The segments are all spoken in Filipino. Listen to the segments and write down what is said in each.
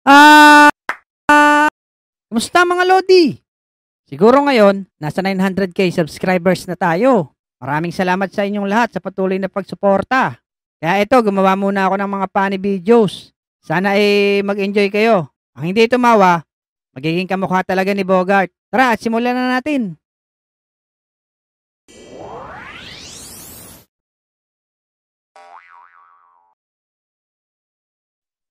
Ah, kumusta mga Lodi? Siguro ngayon, nasa 900k subscribers na tayo. Maraming salamat sa inyong lahat sa patuloy na pagsuporta. Kaya ito, gumawa muna ako ng mga funny videos. Sana ay eh, mag-enjoy kayo. Ang hindi tumawa, magiging kamukha talaga ni Bogart. Tara, at simulan na natin.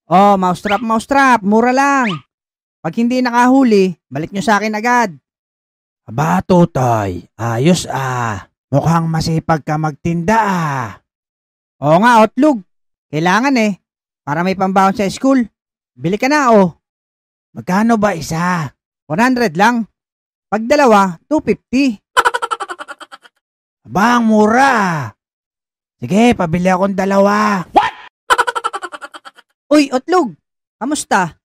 Oh, mouse trap, mouse trap, Mura lang. Pag hindi nakahuli, balik nyo sa akin agad. Aba, Totoy. Ayos ah. Mukhang masipag ka magtinda ah. Oo nga, outlog. Kailangan eh. Para may pambawon sa school. Bili ka na oh. Magkano ba isa? 100 lang. Pag dalawa, 250. Aba, ang mura. Sige, pabili akong dalawa. Uy, Otlog, kamusta?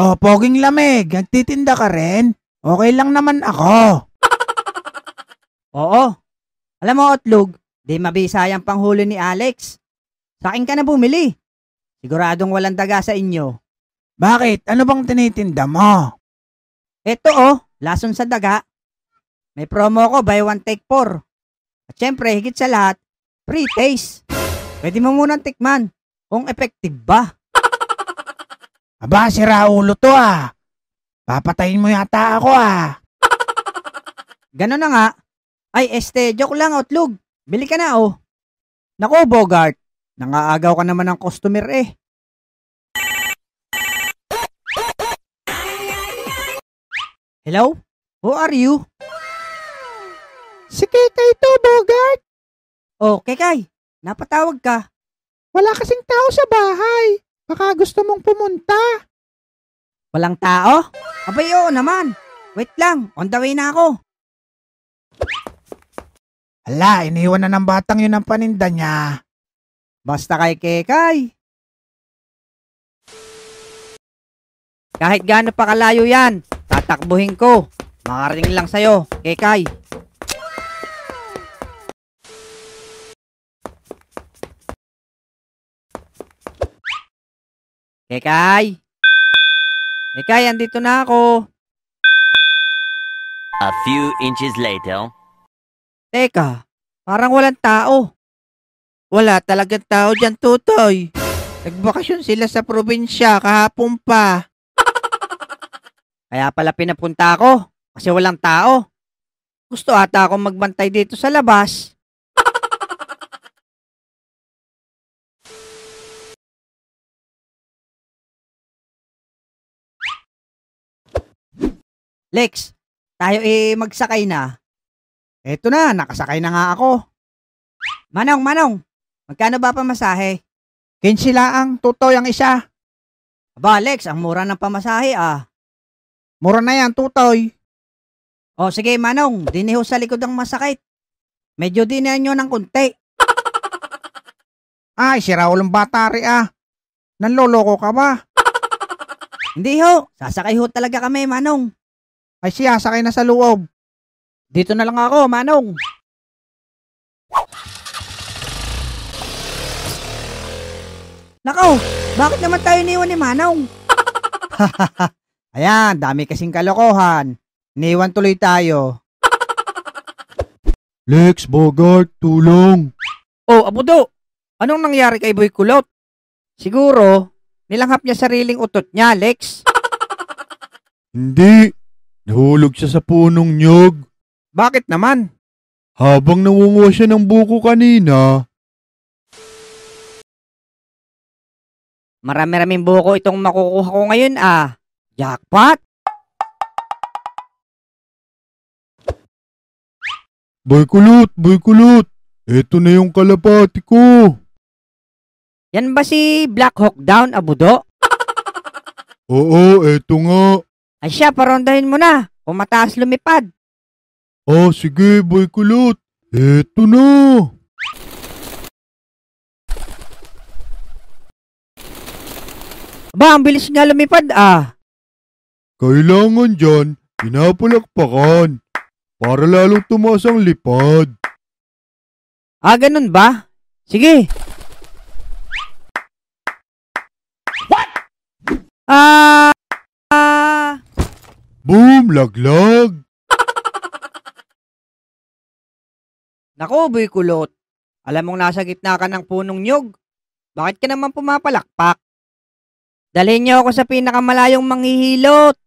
Oh, poging lamig, nagtitinda ka rin? Okay lang naman ako. Oo. Alam mo, Otlog, di mabisayang panghuli ni Alex. Sa akin ka na bumili. Siguradong walang daga sa inyo. Bakit? Ano bang tinitinda mo? Eto oh, lason sa daga. May promo ko, buy one take four. At syempre, higit sa lahat, free taste. Pwede mo munang tikman kung effective ba. Aba, si Raulo to ah. Papatayin mo yata ako ah. Ganun na nga. Ay, este, joke lang, Outlog. Bili ka na oh. Naku, Bogart. Nangaagaw ka naman ng customer eh. Hello? Who are you? Si Kikay to, Bogart. Oh, Kikay. Napatawag ka. Wala kasing tao sa bahay. Baka gusto mong pumunta. Walang tao? Abay, oo naman. Wait lang, on the way na ako. Hala, iniwan na ng batang yun ang paninda niya. Basta kay Kekay. Kahit gaano pa kalayo yan, tatakbuhin ko. Makaring lang sa'yo, Kekay. Kekay! Kekay, andito na ako. A few inches later. Teka, parang walang tao. Wala talagang tao dyan, Tutoy. Nagbakasyon sila sa probinsya kahapon pa. Kaya pala pinapunta ako kasi walang tao. Gusto ata akong magbantay dito sa labas. Lex, tayo eh magsakay na. Eto na, nakasakay na nga ako. Manong, manong, magkano ba pamasahe? Kinsila ang tutoy ang isa. Aba, Lex, ang mura ng pamasahe ah. Mura na yan, tutoy. O sige, manong, diniho sa likod ang masakit. Medyo dinihan nyo ng kunti. Ay, si Raul ang batari ah. Nanloloko ka ba? Hindi ho, sasakay ho talaga kami, manong. Ay siya, sakay na sa loob. Dito na lang ako, manong. Nakaw, bakit naman tayo niwan ni Manong? Ayan, dami kasing kalokohan. Niwan tuloy tayo. Lex Bogart, tulong! Oh, Abudo! Anong nangyari kay Boy Kulot? Siguro, nilanghap niya sariling utot niya, Lex. Hindi, Nahulog siya sa punong nyog. Bakit naman? Habang nangungo siya ng buko kanina. Marami-raming buko itong makukuha ko ngayon ah. Jackpot! Boy kulot, Ito na yung kalapati ko. Yan ba si Black Hawk Down, Abudo? Oo, eto nga. Ay siya, parondahin mo na. Pumataas lumipad. Oh, sige, boy kulot. Eto na. Aba, ang bilis niya lumipad ah. Kailangan dyan, pinapalakpakan. Para lalong tumaas ang lipad. Ah, ganun ba? Sige. What? Ah, Boom! Laglag! Nako, boy kulot. Alam mong nasa gitna ka ng punong nyog. Bakit ka naman pumapalakpak? Dalhin niyo ako sa pinakamalayong manghihilot.